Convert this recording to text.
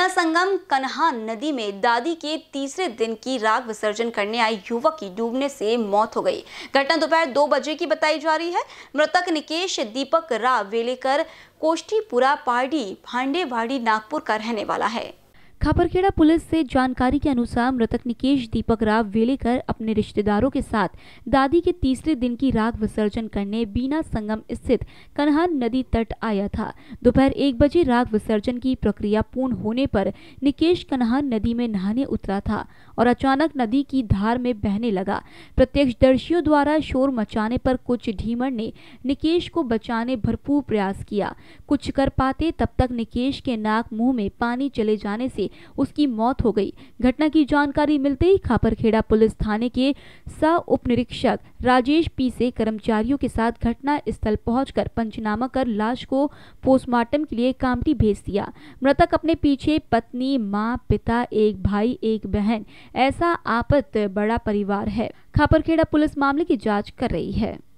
यमुना संगम कन्हा नदी में दादी के तीसरे दिन की राग विसर्जन करने आए युवक की डूबने से मौत हो गई घटना दोपहर दो बजे की बताई जा रही है मृतक निकेश दीपक राव वेलेकर कोष्टीपुरा पार्डी भांडेवाड़ी नागपुर का रहने वाला है खापरखेड़ा पुलिस से जानकारी के अनुसार मृतक निकेश दीपक राव वेलेकर अपने रिश्तेदारों के साथ दादी के तीसरे दिन की राग विसर्जन करने बीना संगम स्थित कन्हान नदी तट आया था दोपहर एक बजे राग विसर्जन की प्रक्रिया पूर्ण होने पर निकेश कन्हान नदी में नहाने उतरा था और अचानक नदी की धार में बहने लगा प्रत्यक्षदर्शियों द्वारा शोर मचाने पर कुछ ढीमर ने निकेश को बचाने भरपूर प्रयास किया कुछ कर पाते तब तक निकेश के नाक मुंह में पानी चले जाने से उसकी मौत हो गई घटना की जानकारी मिलते ही खापरखेड़ा पुलिस थाने के सह उप निरीक्षक राजेश पी से कर्मचारियों के साथ घटना स्थल पहुंचकर पंचनामा कर लाश को पोस्टमार्टम के लिए कामटी भेज दिया मृतक अपने पीछे पत्नी माँ पिता एक भाई एक बहन ऐसा आपत बड़ा परिवार है खापरखेड़ा पुलिस मामले की जांच कर रही है